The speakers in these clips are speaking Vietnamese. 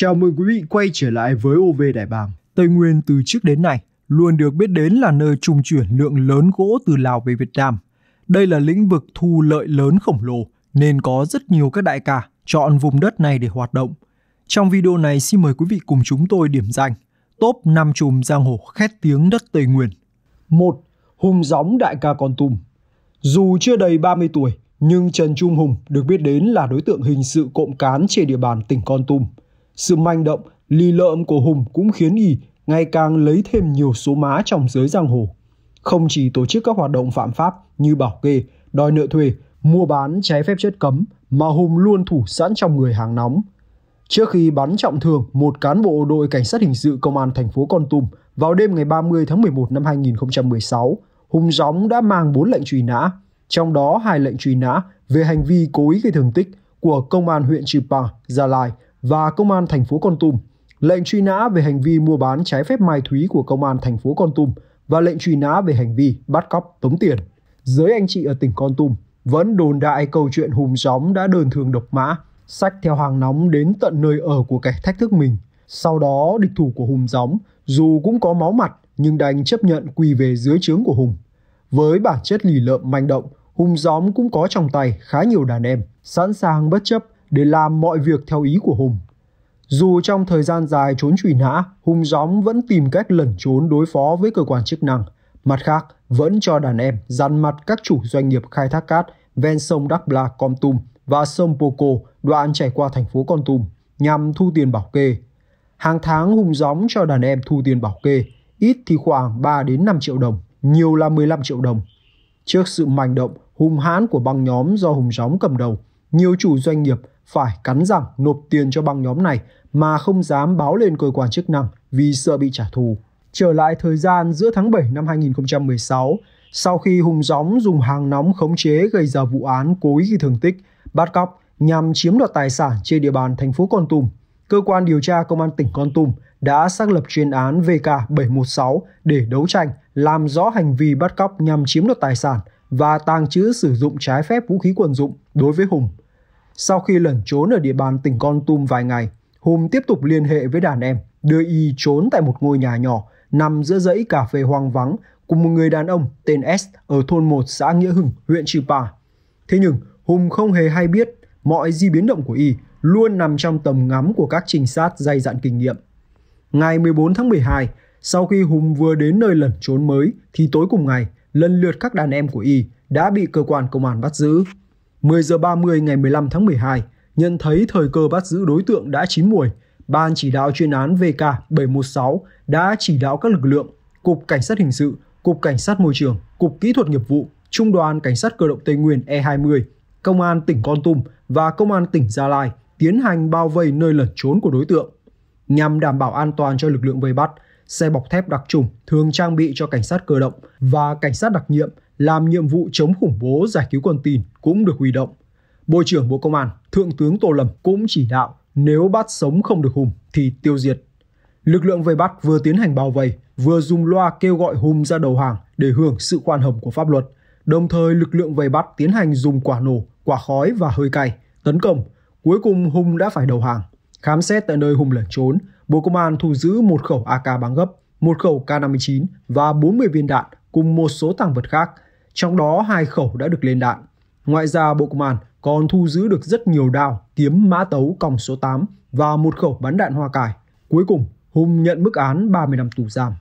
Chào mừng quý vị quay trở lại với OV Đại Bàng. Tây Nguyên từ trước đến nay luôn được biết đến là nơi trung chuyển lượng lớn gỗ từ Lào về Việt Nam. Đây là lĩnh vực thu lợi lớn khổng lồ nên có rất nhiều các đại ca chọn vùng đất này để hoạt động. Trong video này xin mời quý vị cùng chúng tôi điểm danh top 5 chùm giang hồ khét tiếng đất Tây Nguyên. 1. Hùng gióng đại ca Con Tum Dù chưa đầy 30 tuổi, nhưng Trần Trung Hùng được biết đến là đối tượng hình sự cộng cán trên địa bàn tỉnh Con Tum – sự manh động, lì lợm của Hùng cũng khiến Y ngày càng lấy thêm nhiều số má trong giới giang hồ. Không chỉ tổ chức các hoạt động phạm pháp như bảo kê, đòi nợ thuê, mua bán trái phép chất cấm mà Hùng luôn thủ sẵn trong người hàng nóng. Trước khi bắn trọng thương một cán bộ đội cảnh sát hình sự công an thành phố Con Tum vào đêm ngày 30 tháng 11 năm 2016, Hùng Gióng đã mang 4 lệnh truy nã, trong đó hai lệnh truy nã về hành vi cố ý gây thương tích của công an huyện Chư Pa, Gia Lai và Công an thành phố Con Tum, lệnh truy nã về hành vi mua bán trái phép ma túy của Công an thành phố Con Tum và lệnh truy nã về hành vi bắt cóc tống tiền. Giới anh chị ở tỉnh Con Tum vẫn đồn đại câu chuyện hùng gióng đã đơn thường độc mã, sách theo hàng nóng đến tận nơi ở của kẻ thách thức mình. Sau đó, địch thủ của Hùng gióng, dù cũng có máu mặt, nhưng đành chấp nhận quy về dưới trướng của Hùng. Với bản chất lì lợm manh động, Hùng gióng cũng có trong tay khá nhiều đàn em, sẵn sàng bất chấp để làm mọi việc theo ý của Hùng. Dù trong thời gian dài trốn truy nã, Hùng Gióng vẫn tìm cách lẩn trốn đối phó với cơ quan chức năng. Mặt khác, vẫn cho đàn em dàn mặt các chủ doanh nghiệp khai thác cát ven sông Đắk Bla Con Tum và sông Poco đoạn chảy qua thành phố Con Tum nhằm thu tiền bảo kê. Hàng tháng Hùng Gióng cho đàn em thu tiền bảo kê, ít thì khoảng 3 đến 5 triệu đồng, nhiều là 15 triệu đồng. Trước sự manh động, hung hãn của băng nhóm do Hùng Gióng cầm đầu, nhiều chủ doanh nghiệp phải cắn răng nộp tiền cho băng nhóm này mà không dám báo lên cơ quan chức năng vì sợ bị trả thù. Trở lại thời gian giữa tháng 7 năm 2016, sau khi Hùng Gióng dùng hàng nóng khống chế gây ra vụ án cố ý gây thương tích, bắt cóc nhằm chiếm đoạt tài sản trên địa bàn thành phố Con Tum, cơ quan điều tra công an tỉnh Con Tum đã xác lập chuyên án VK716 để đấu tranh làm rõ hành vi bắt cóc nhằm chiếm đoạt tài sản và tàng trữ sử dụng trái phép vũ khí quân dụng đối với Hùng. Sau khi lẩn trốn ở địa bàn tỉnh Con Tum vài ngày, Hùng tiếp tục liên hệ với đàn em, đưa y trốn tại một ngôi nhà nhỏ nằm giữa dãy cà phê hoang vắng cùng một người đàn ông tên S ở thôn 1 xã Nghĩa Hưng, huyện Chư Pa. Thế nhưng, Hùng không hề hay biết mọi di biến động của y luôn nằm trong tầm ngắm của các trinh sát dày dặn kinh nghiệm. Ngày 14 tháng 12, sau khi Hùng vừa đến nơi lẩn trốn mới thì tối cùng ngày, lần lượt các đàn em của y đã bị cơ quan công an bắt giữ. 10 giờ 30 ngày 15 tháng 12, nhận thấy thời cơ bắt giữ đối tượng đã chín muồi, Ban chỉ đạo chuyên án VK716 đã chỉ đạo các lực lượng, Cục Cảnh sát Hình sự, Cục Cảnh sát Môi trường, Cục Kỹ thuật Nghiệp vụ, Trung đoàn Cảnh sát Cơ động Tây Nguyên E20, Công an tỉnh Con Tum và Công an tỉnh Gia Lai tiến hành bao vây nơi lẩn trốn của đối tượng. Nhằm đảm bảo an toàn cho lực lượng vây bắt, xe bọc thép đặc trùng thường trang bị cho cảnh sát cơ động và cảnh sát đặc nhiệm làm nhiệm vụ chống khủng bố giải cứu con tin cũng được huy động. Bộ trưởng Bộ Công an, Thượng tướng Tô Lâm cũng chỉ đạo nếu bắt sống không được Hùng thì tiêu diệt. Lực lượng vây bắt vừa tiến hành bao vây, vừa dùng loa kêu gọi Hùng ra đầu hàng để hưởng sự khoan hồng của pháp luật. Đồng thời lực lượng vây bắt tiến hành dùng quả nổ, quả khói và hơi cay, tấn công. Cuối cùng Hùng đã phải đầu hàng. Khám xét tại nơi Hùng lẩn trốn, Bộ Công an thu giữ một khẩu AK bắn gấp, một khẩu K-59 và 40 viên đạn cùng một số tăng vật khác – trong đó hai khẩu đã được lên đạn. Ngoài ra, Bộ Công an còn thu giữ được rất nhiều đao, kiếm mã tấu còng số 8 và một khẩu bắn đạn hoa cải. Cuối cùng, Hùng nhận mức án 30 năm tù giam.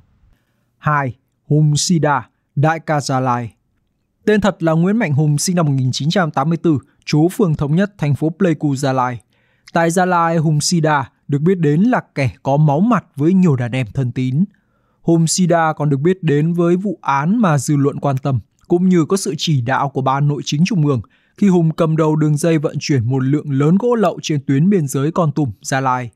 2. Hùng Sida, Đại ca Gia Lai Tên thật là Nguyễn Mạnh Hùng sinh năm 1984, chú phường Thống Nhất, thành phố Pleiku, Gia Lai. Tại Gia Lai, Hùng Sida được biết đến là kẻ có máu mặt với nhiều đàn em thân tín. Hùng Sida còn được biết đến với vụ án mà dư luận quan tâm cũng như có sự chỉ đạo của Ban Nội chính Trung ương khi Hùng cầm đầu đường dây vận chuyển một lượng lớn gỗ lậu trên tuyến biên giới Con Tum, Gia Lai.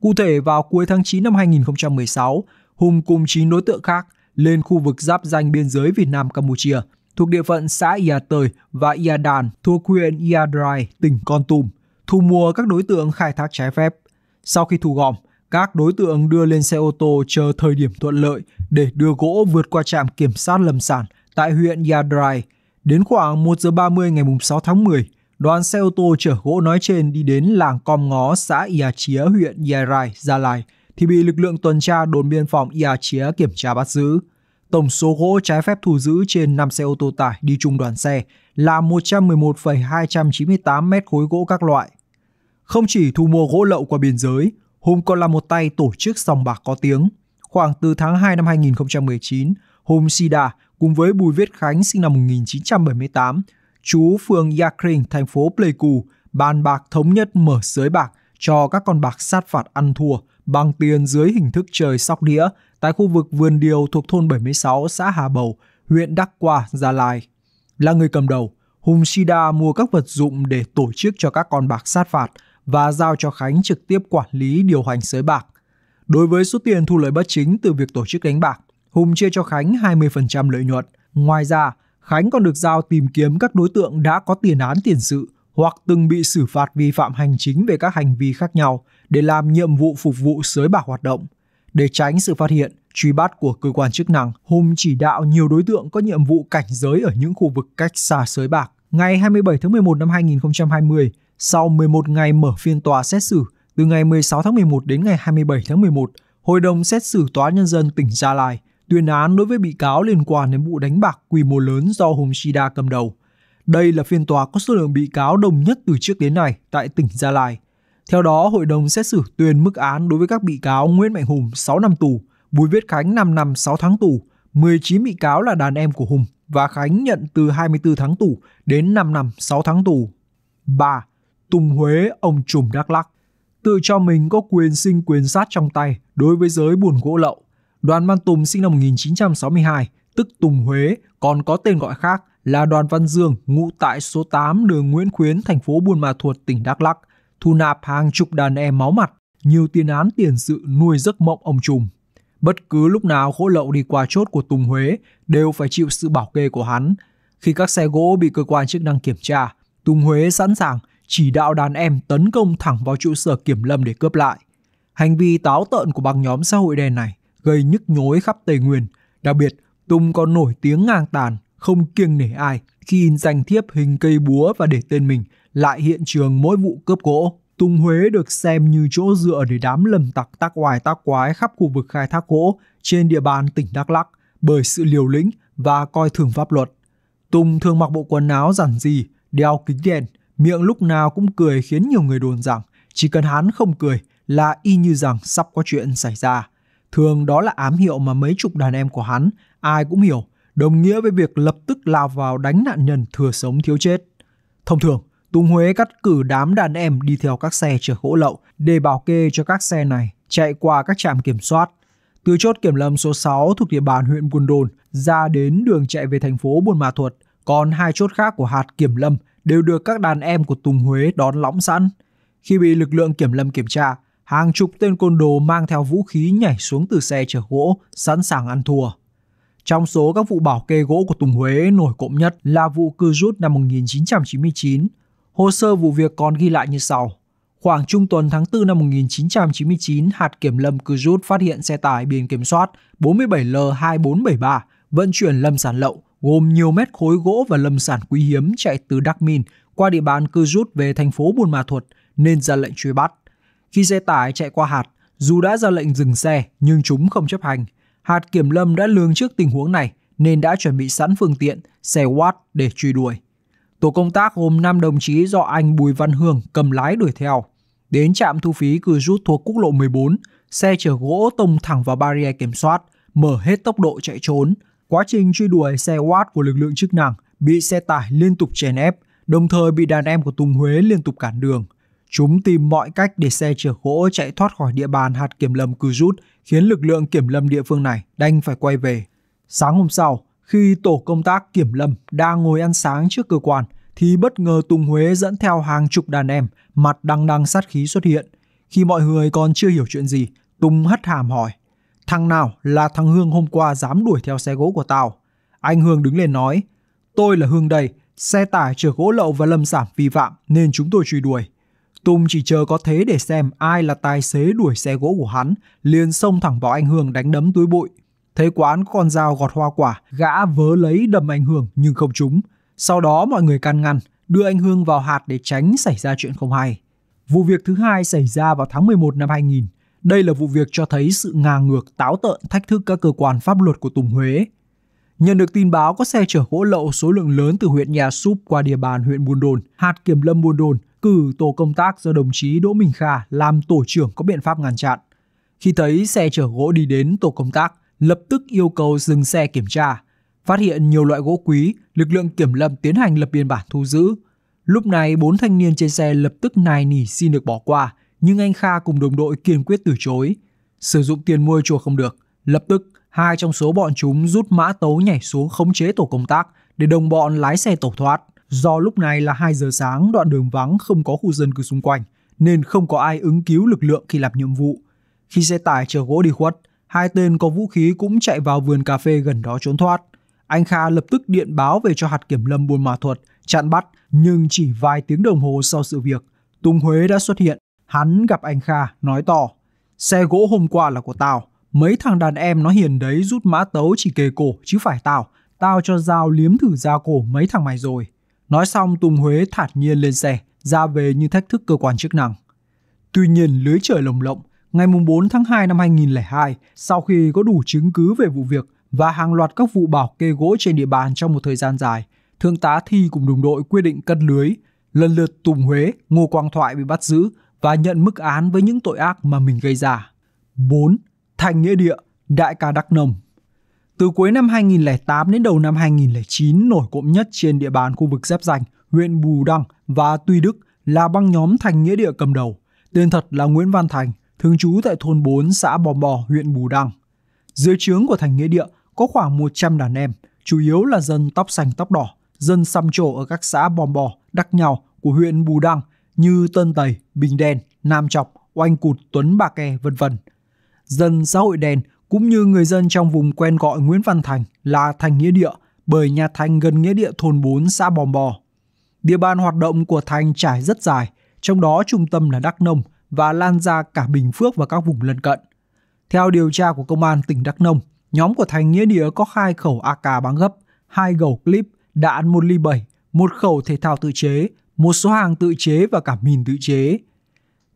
Cụ thể vào cuối tháng 9 năm 2016, Hùng cùng 9 đối tượng khác lên khu vực giáp danh biên giới Việt Nam Campuchia thuộc địa phận xã Ia Tời và Ia Đàn thuộc huyện Ia Drai, tỉnh Con Tum, thu mua các đối tượng khai thác trái phép. Sau khi thu gom, các đối tượng đưa lên xe ô tô chờ thời điểm thuận lợi để đưa gỗ vượt qua trạm kiểm soát lâm sản tại huyện Yadrai. Đến khoảng 1 giờ 30 ngày 6 tháng 10, đoàn xe ô tô chở gỗ nói trên đi đến làng Com Ngó, xã Ia Chía, huyện Yadrai, Gia Lai, thì bị lực lượng tuần tra đồn biên phòng Ia Chía kiểm tra bắt giữ. Tổng số gỗ trái phép thu giữ trên 5 xe ô tô tải đi chung đoàn xe là 111,298 mét khối gỗ các loại. Không chỉ thu mua gỗ lậu qua biên giới, Hùng còn là một tay tổ chức sòng bạc có tiếng. Khoảng từ tháng 2 năm 2019, Hùng Sida cùng với Bùi Viết Khánh sinh năm 1978, chú phường Yakring, thành phố Pleiku, bàn bạc thống nhất mở sới bạc cho các con bạc sát phạt ăn thua bằng tiền dưới hình thức chơi sóc đĩa tại khu vực vườn điều thuộc thôn 76 xã Hà Bầu, huyện Đắc Qua, Gia Lai. Là người cầm đầu, Hùng Sida mua các vật dụng để tổ chức cho các con bạc sát phạt và giao cho Khánh trực tiếp quản lý điều hành sới bạc. Đối với số tiền thu lợi bất chính từ việc tổ chức đánh bạc, Hùng chia cho Khánh 20% lợi nhuận. Ngoài ra, Khánh còn được giao tìm kiếm các đối tượng đã có tiền án tiền sự hoặc từng bị xử phạt vi phạm hành chính về các hành vi khác nhau để làm nhiệm vụ phục vụ sới bạc hoạt động. Để tránh sự phát hiện, truy bắt của cơ quan chức năng, Hùng chỉ đạo nhiều đối tượng có nhiệm vụ cảnh giới ở những khu vực cách xa sới bạc. Ngày 27 tháng 11 năm 2020, sau 11 ngày mở phiên tòa xét xử, từ ngày 16 tháng 11 đến ngày 27 tháng 11, Hội đồng xét xử Tòa Nhân dân tỉnh Gia Lai tuyên án đối với bị cáo liên quan đến vụ đánh bạc quy mô lớn do Hùng Shida cầm đầu. Đây là phiên tòa có số lượng bị cáo đông nhất từ trước đến nay tại tỉnh Gia Lai. Theo đó, hội đồng xét xử tuyên mức án đối với các bị cáo Nguyễn Mạnh Hùng 6 năm tù, Bùi Viết Khánh 5 năm 6 tháng tù, 19 bị cáo là đàn em của Hùng và Khánh nhận từ 24 tháng tù đến 5 năm 6 tháng tù. 3. Tùng Huế, ông trùm Đắk Lắc Tự cho mình có quyền sinh quyền sát trong tay đối với giới buồn gỗ lậu. Đoàn Văn Tùng sinh năm 1962, tức Tùng Huế, còn có tên gọi khác là Đoàn Văn Dương, ngụ tại số 8 đường Nguyễn Khuyến, thành phố Buôn Ma Thuột, tỉnh Đắk Lắk, thu nạp hàng chục đàn em máu mặt, nhiều tiền án tiền sự nuôi giấc mộng ông trùm. Bất cứ lúc nào gỗ lậu đi qua chốt của Tùng Huế đều phải chịu sự bảo kê của hắn. Khi các xe gỗ bị cơ quan chức năng kiểm tra, Tùng Huế sẵn sàng chỉ đạo đàn em tấn công thẳng vào trụ sở kiểm lâm để cướp lại. Hành vi táo tợn của băng nhóm xã hội đen này gây nhức nhối khắp Tây Nguyên. Đặc biệt, Tùng còn nổi tiếng ngang tàn, không kiêng nể ai khi in danh thiếp hình cây búa và để tên mình lại hiện trường mỗi vụ cướp gỗ. Tùng Huế được xem như chỗ dựa để đám lầm tặc tác oai tác quái khắp khu vực khai thác gỗ trên địa bàn tỉnh Đắk Lắk bởi sự liều lĩnh và coi thường pháp luật. Tùng thường mặc bộ quần áo giản dị, đeo kính đen, miệng lúc nào cũng cười khiến nhiều người đồn rằng chỉ cần hắn không cười là y như rằng sắp có chuyện xảy ra. Thường đó là ám hiệu mà mấy chục đàn em của hắn ai cũng hiểu, đồng nghĩa với việc lập tức lao vào đánh nạn nhân thừa sống thiếu chết. Thông thường, Tùng Huế cắt cử đám đàn em đi theo các xe chở gỗ lậu để bảo kê cho các xe này chạy qua các trạm kiểm soát. Từ chốt kiểm lâm số 6 thuộc địa bàn huyện Buôn Đôn ra đến đường chạy về thành phố Buôn Ma Thuột, còn hai chốt khác của hạt kiểm lâm đều được các đàn em của Tùng Huế đón lõng sẵn. Khi bị lực lượng kiểm lâm kiểm tra, hàng chục tên côn đồ mang theo vũ khí nhảy xuống từ xe chở gỗ, sẵn sàng ăn thua. Trong số các vụ bảo kê gỗ của Tùng Huế nổi cộm nhất là vụ cư rút năm 1999. Hồ sơ vụ việc còn ghi lại như sau. Khoảng trung tuần tháng 4 năm 1999, hạt kiểm lâm cư rút phát hiện xe tải biển kiểm soát 47L2473 vận chuyển lâm sản lậu, gồm nhiều mét khối gỗ và lâm sản quý hiếm chạy từ Đắk Min qua địa bàn cư rút về thành phố Buôn Ma Thuột nên ra lệnh truy bắt – khi xe tải chạy qua hạt, dù đã ra lệnh dừng xe nhưng chúng không chấp hành. Hạt kiểm lâm đã lường trước tình huống này nên đã chuẩn bị sẵn phương tiện, xe Watt để truy đuổi. Tổ công tác gồm 5 đồng chí do anh Bùi Văn Hương cầm lái đuổi theo. Đến trạm thu phí cư rút thuộc quốc lộ 14, xe chở gỗ tông thẳng vào barrier kiểm soát, mở hết tốc độ chạy trốn. Quá trình truy đuổi xe Watt của lực lượng chức năng bị xe tải liên tục chèn ép, đồng thời bị đàn em của Tùng Huế liên tục cản đường – Chúng tìm mọi cách để xe chở gỗ chạy thoát khỏi địa bàn hạt kiểm lâm cư rút, khiến lực lượng kiểm lâm địa phương này đành phải quay về. Sáng hôm sau, khi tổ công tác kiểm lâm đang ngồi ăn sáng trước cơ quan, thì bất ngờ Tùng Huế dẫn theo hàng chục đàn em, mặt đăng đăng sát khí xuất hiện. Khi mọi người còn chưa hiểu chuyện gì, Tùng hất hàm hỏi, thằng nào là thằng Hương hôm qua dám đuổi theo xe gỗ của tao? Anh Hương đứng lên nói, tôi là Hương đây, xe tải chở gỗ lậu và lâm sản vi phạm nên chúng tôi truy đuổi. Tùng chỉ chờ có thế để xem ai là tài xế đuổi xe gỗ của hắn, liền xông thẳng vào anh Hương đánh đấm túi bụi. Thấy quán có con dao gọt hoa quả, gã vớ lấy đầm anh Hương nhưng không trúng. Sau đó mọi người can ngăn, đưa anh Hương vào hạt để tránh xảy ra chuyện không hay. Vụ việc thứ hai xảy ra vào tháng 11 năm 2000. Đây là vụ việc cho thấy sự ngang ngược, táo tợn, thách thức các cơ quan pháp luật của Tùng Huế. Nhận được tin báo có xe chở gỗ lậu số lượng lớn từ huyện Nhà Súp qua địa bàn huyện Buôn Đôn, hạt kiểm lâm Buôn Đôn, cử tổ công tác do đồng chí Đỗ Minh Kha làm tổ trưởng có biện pháp ngăn chặn. Khi thấy xe chở gỗ đi đến tổ công tác, lập tức yêu cầu dừng xe kiểm tra. Phát hiện nhiều loại gỗ quý, lực lượng kiểm lâm tiến hành lập biên bản thu giữ. Lúc này, bốn thanh niên trên xe lập tức nài nỉ xin được bỏ qua, nhưng anh Kha cùng đồng đội kiên quyết từ chối. Sử dụng tiền mua chùa không được, lập tức hai trong số bọn chúng rút mã tấu nhảy xuống khống chế tổ công tác để đồng bọn lái xe tẩu thoát. Do lúc này là 2 giờ sáng, đoạn đường vắng không có khu dân cư xung quanh, nên không có ai ứng cứu lực lượng khi làm nhiệm vụ. Khi xe tải chở gỗ đi khuất, hai tên có vũ khí cũng chạy vào vườn cà phê gần đó trốn thoát. Anh Kha lập tức điện báo về cho hạt kiểm lâm Buôn Ma Thuật, chặn bắt, nhưng chỉ vài tiếng đồng hồ sau sự việc, Tùng Huế đã xuất hiện. Hắn gặp anh Kha, nói to, xe gỗ hôm qua là của tao, mấy thằng đàn em nó hiền đấy rút mã tấu chỉ kề cổ chứ phải tao, tao cho dao liếm thử da cổ mấy thằng mày rồi. Nói xong Tùng Huế thản nhiên lên xe, ra về như thách thức cơ quan chức năng. Tuy nhiên lưới trời lồng lộng, ngày 4 tháng 2 năm 2002, sau khi có đủ chứng cứ về vụ việc và hàng loạt các vụ bảo kê gỗ trên địa bàn trong một thời gian dài, Thượng tá Thi cùng đồng đội quyết định cất lưới. Lần lượt Tùng Huế, Ngô Quang Thoại bị bắt giữ và nhận mức án với những tội ác mà mình gây ra. 4. Thành Nghĩa Địa, Đại ca Đắc Nông từ cuối năm 2008 đến đầu năm 2009, nổi cộm nhất trên địa bàn khu vực giáp danh huyện Bù Đăng và Tuy Đức là băng nhóm Thành Nghĩa Địa cầm đầu. Tên thật là Nguyễn Văn Thành, thường trú tại thôn 4 xã Bò Bò, huyện Bù Đăng. Dưới trướng của Thành Nghĩa Địa có khoảng 100 đàn em, chủ yếu là dân tóc xanh tóc đỏ, dân xăm trổ ở các xã Bò Bò, Đắc Nhào của huyện Bù Đăng như Tân Tẩy, Bình Đen, Nam Chọc, Oanh Cụt, Tuấn Bà Kè, vân vân. Dân xã hội đen cũng như người dân trong vùng quen gọi Nguyễn Văn Thành là Thành Nghĩa Địa bởi nhà Thành gần nghĩa địa thôn 4 xã Bòm Bò. Địa bàn hoạt động của Thành trải rất dài, trong đó trung tâm là Đắk Nông và lan ra cả Bình Phước và các vùng lân cận. Theo điều tra của công an tỉnh Đắk Nông, nhóm của Thành Nghĩa Địa có hai khẩu AK bán gấp, hai gầu clip, đạn 1 ly 7, một khẩu thể thao tự chế, một số hàng tự chế và cả mìn tự chế.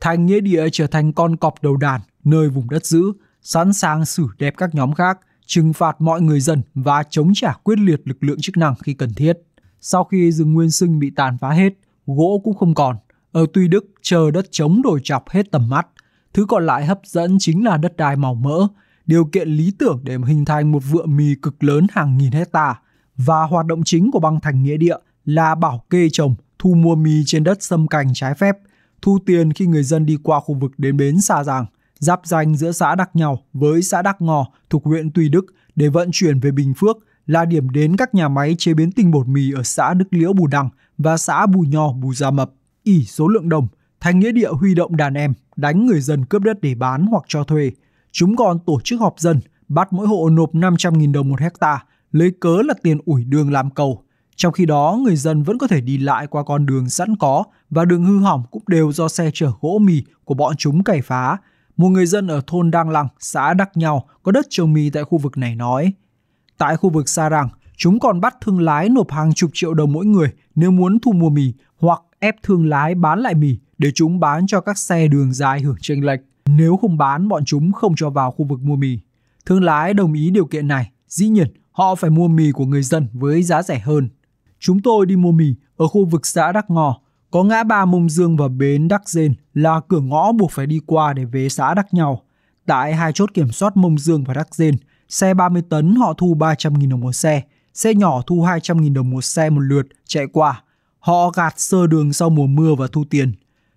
Thành Nghĩa Địa trở thành con cọp đầu đàn nơi vùng đất giữ, sẵn sàng xử đẹp các nhóm khác, trừng phạt mọi người dân và chống trả quyết liệt lực lượng chức năng khi cần thiết. Sau khi rừng nguyên sinh bị tàn phá hết, gỗ cũng không còn. Ở Tuy Đức, chờ đất trống đổi chọc hết tầm mắt. Thứ còn lại hấp dẫn chính là đất đai màu mỡ, điều kiện lý tưởng để hình thành một vựa mì cực lớn hàng nghìn hecta và hoạt động chính của băng thành nghĩa địa là bảo kê trồng, thu mua mì trên đất xâm cành trái phép, thu tiền khi người dân đi qua khu vực đến bến xa giang giáp danh giữa xã Đắc Nhau với xã Đắc Ngò thuộc huyện Tuy Đức để vận chuyển về Bình Phước là điểm đến các nhà máy chế biến tinh bột mì ở xã Đức Liễu Bù Đăng và xã Bù Nho Bù Gia Mập. ỉ số lượng đồng, thành nghĩa địa huy động đàn em đánh người dân cướp đất để bán hoặc cho thuê. Chúng còn tổ chức họp dân, bắt mỗi hộ nộp 500.000 đồng một hecta, lấy cớ là tiền ủi đường làm cầu. Trong khi đó, người dân vẫn có thể đi lại qua con đường sẵn có và đường hư hỏng cũng đều do xe chở gỗ mì của bọn chúng cày phá, một người dân ở thôn Đang Lăng, xã Đắc Nhau có đất trồng mì tại khu vực này nói. Tại khu vực Sa Rang, chúng còn bắt thương lái nộp hàng chục triệu đồng mỗi người nếu muốn thu mua mì hoặc ép thương lái bán lại mì để chúng bán cho các xe đường dài hưởng chênh lệch. Nếu không bán, bọn chúng không cho vào khu vực mua mì. Thương lái đồng ý điều kiện này, dĩ nhiên họ phải mua mì của người dân với giá rẻ hơn. Chúng tôi đi mua mì ở khu vực xã Đắc Ngò, có ngã ba Mông Dương và bến Đắc Dên là cửa ngõ buộc phải đi qua để về xã đắc nhau. Tại hai chốt kiểm soát Mông Dương và Đắc Dên, xe 30 tấn họ thu 300.000 đồng một xe, xe nhỏ thu 200.000 đồng một xe một lượt chạy qua. Họ gạt sơ đường sau mùa mưa và thu tiền.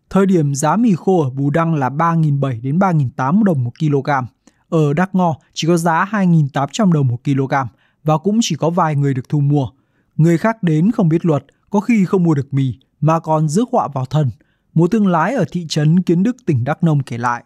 Thời điểm giá mì khô ở Bù Đăng là 3.700 đến 3.800 đồng một kg. Ở Đắc Ngo chỉ có giá 2.800 đồng một kg và cũng chỉ có vài người được thu mua. Người khác đến không biết luật, có khi không mua được mì, mà còn rước họa vào thân, một tương lái ở thị trấn Kiến Đức, tỉnh Đắk Nông kể lại.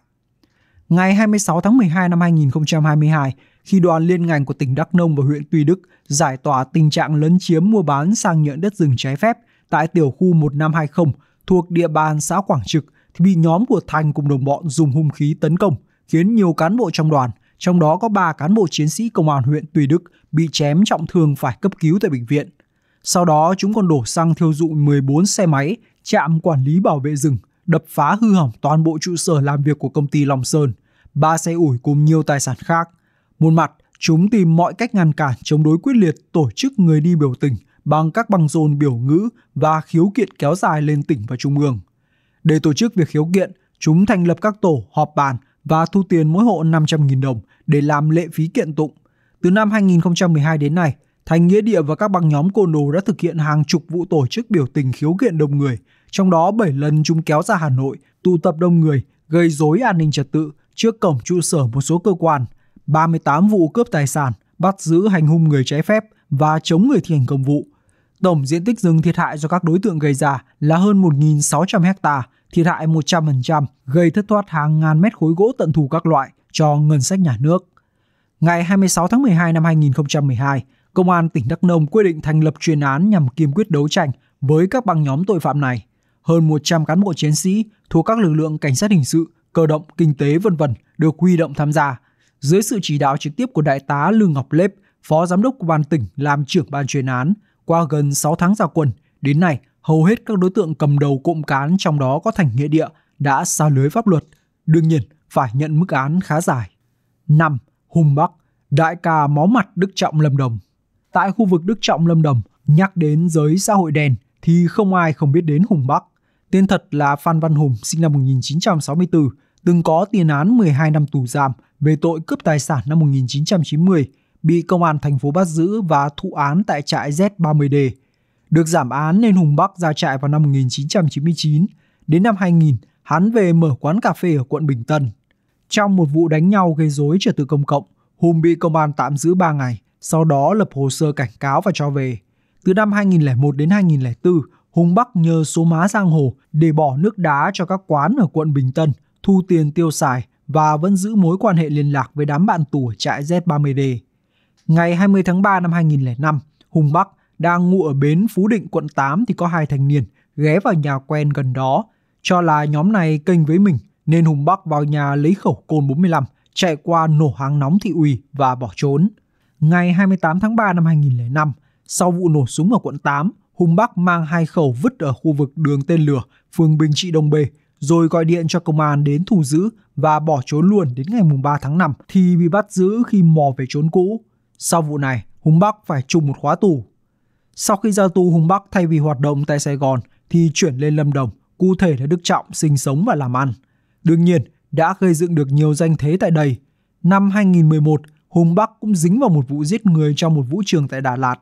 Ngày 26 tháng 12 năm 2022, khi đoàn liên ngành của tỉnh Đắk Nông và huyện Tuy Đức giải tỏa tình trạng lấn chiếm mua bán sang nhượng đất rừng trái phép tại tiểu khu 1520 thuộc địa bàn xã Quảng Trực, thì bị nhóm của Thành cùng đồng bọn dùng hung khí tấn công, khiến nhiều cán bộ trong đoàn, trong đó có 3 cán bộ chiến sĩ công an huyện Tuy Đức bị chém trọng thương phải cấp cứu tại bệnh viện. Sau đó chúng còn đổ xăng thiêu dụi 14 xe máy, chạm quản lý bảo vệ rừng, đập phá hư hỏng toàn bộ trụ sở làm việc của công ty Long Sơn, ba xe ủi cùng nhiều tài sản khác. Một mặt, chúng tìm mọi cách ngăn cản chống đối quyết liệt tổ chức người đi biểu tình bằng các băng rôn biểu ngữ và khiếu kiện kéo dài lên tỉnh và trung ương. Để tổ chức việc khiếu kiện, chúng thành lập các tổ họp bàn và thu tiền mỗi hộ 500.000 đồng để làm lệ phí kiện tụng. Từ năm 2012 đến nay, Thành Nghĩa Địa và các băng nhóm côn đồ đã thực hiện hàng chục vụ tổ chức biểu tình khiếu kiện đông người, trong đó 7 lần chúng kéo ra Hà Nội, tụ tập đông người, gây rối an ninh trật tự trước cổng trụ sở một số cơ quan, 38 vụ cướp tài sản, bắt giữ hành hung người trái phép và chống người thi hành công vụ. Tổng diện tích rừng thiệt hại do các đối tượng gây ra là hơn 1.600 hecta, thiệt hại 100%, gây thất thoát hàng ngàn mét khối gỗ tận thù các loại cho ngân sách nhà nước. Ngày 26 tháng 12 năm 2012, Công an tỉnh Đắk Nông quyết định thành lập chuyên án nhằm kiên quyết đấu tranh với các băng nhóm tội phạm này. Hơn 100 cán bộ chiến sĩ thuộc các lực lượng cảnh sát hình sự, cơ động, kinh tế vân vân được huy động tham gia. Dưới sự chỉ đạo trực tiếp của Đại tá Lương Ngọc Lếp, Phó Giám đốc Công an tỉnh làm trưởng ban chuyên án, qua gần 6 tháng ra quân, đến nay hầu hết các đối tượng cầm đầu cụm cán trong đó có thành nghĩa địa đã xa lưới pháp luật. Đương nhiên, phải nhận mức án khá dài. 5. Hùng Bắc, đại ca máu mặt Đức Trọng Lâm Đồng tại khu vực Đức Trọng Lâm Đồng, nhắc đến giới xã hội đen thì không ai không biết đến Hùng Bắc. Tên thật là Phan Văn Hùng, sinh năm 1964, từng có tiền án 12 năm tù giam về tội cướp tài sản năm 1990, bị công an thành phố bắt giữ và thụ án tại trại Z30D. Được giảm án nên Hùng Bắc ra trại vào năm 1999. Đến năm 2000, hắn về mở quán cà phê ở quận Bình Tân. Trong một vụ đánh nhau gây rối trật tự công cộng, Hùng bị công an tạm giữ 3 ngày sau đó lập hồ sơ cảnh cáo và cho về. Từ năm 2001 đến 2004, Hùng Bắc nhờ số má giang hồ để bỏ nước đá cho các quán ở quận Bình Tân, thu tiền tiêu xài và vẫn giữ mối quan hệ liên lạc với đám bạn tù trại Z30D. Ngày 20 tháng 3 năm 2005, Hùng Bắc đang ngủ ở bến Phú Định quận 8 thì có hai thanh niên ghé vào nhà quen gần đó, cho là nhóm này kênh với mình nên Hùng Bắc vào nhà lấy khẩu côn 45, chạy qua nổ hàng nóng thị uy và bỏ trốn. Ngày 28 tháng 3 năm 2005, sau vụ nổ súng ở quận 8, Hùng Bắc mang hai khẩu vứt ở khu vực đường tên lửa, phường Bình Trị Đông Bê, rồi gọi điện cho công an đến thu giữ và bỏ trốn luôn đến ngày 3 tháng 5 thì bị bắt giữ khi mò về trốn cũ. Sau vụ này, Hùng Bắc phải chung một khóa tù. Sau khi ra tù, Hùng Bắc thay vì hoạt động tại Sài Gòn thì chuyển lên Lâm Đồng, cụ thể là Đức Trọng sinh sống và làm ăn. Đương nhiên, đã gây dựng được nhiều danh thế tại đây. Năm 2011, Hùng Bắc cũng dính vào một vụ giết người trong một vũ trường tại Đà Lạt.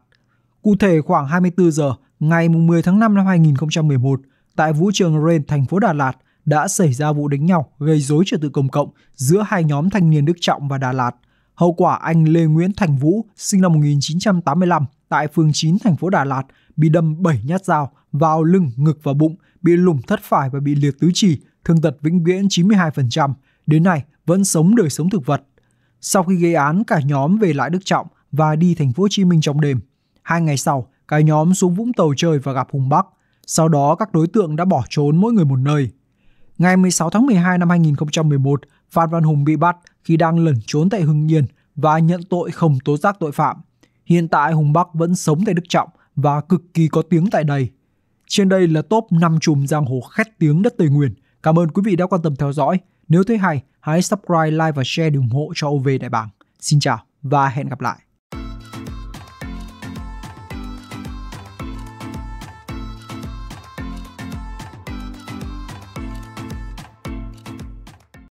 Cụ thể khoảng 24 giờ ngày 10 tháng 5 năm 2011, tại vũ trường Rain, thành phố Đà Lạt đã xảy ra vụ đánh nhau gây rối trật tự công cộng giữa hai nhóm thanh niên Đức Trọng và Đà Lạt. Hậu quả anh Lê Nguyễn Thành Vũ, sinh năm 1985, tại phường 9 thành phố Đà Lạt, bị đâm 7 nhát dao vào lưng, ngực và bụng, bị lủng thất phải và bị liệt tứ chi, thương tật vĩnh viễn 92%. Đến nay, vẫn sống đời sống thực vật. Sau khi gây án, cả nhóm về lại Đức Trọng và đi thành phố Hồ Chí Minh trong đêm. Hai ngày sau, cả nhóm xuống Vũng Tàu chơi và gặp Hùng Bắc. Sau đó các đối tượng đã bỏ trốn mỗi người một nơi. Ngày 16 tháng 12 năm 2011, Phan Văn Hùng bị bắt khi đang lẩn trốn tại Hưng Yên và nhận tội không tố giác tội phạm. Hiện tại Hùng Bắc vẫn sống tại Đức Trọng và cực kỳ có tiếng tại đây. Trên đây là top 5 chùm giang hồ khét tiếng đất Tây Nguyên. Cảm ơn quý vị đã quan tâm theo dõi. Nếu thấy hay, Hãy subscribe, like và share để ủng hộ cho OV Đại Bàng. Xin chào và hẹn gặp lại!